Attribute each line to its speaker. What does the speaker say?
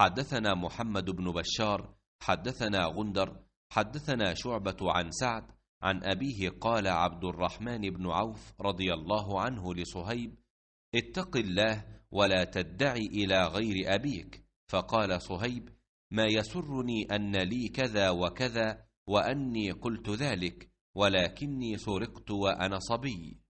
Speaker 1: حدثنا محمد بن
Speaker 2: بشار حدثنا غندر حدثنا شعبة عن سعد عن أبيه قال عبد الرحمن بن عوف رضي الله عنه لصهيب اتق الله ولا تدعي إلى غير أبيك فقال صهيب ما يسرني أن لي كذا وكذا وأني قلت ذلك ولكني
Speaker 1: سرقت وأنا صبي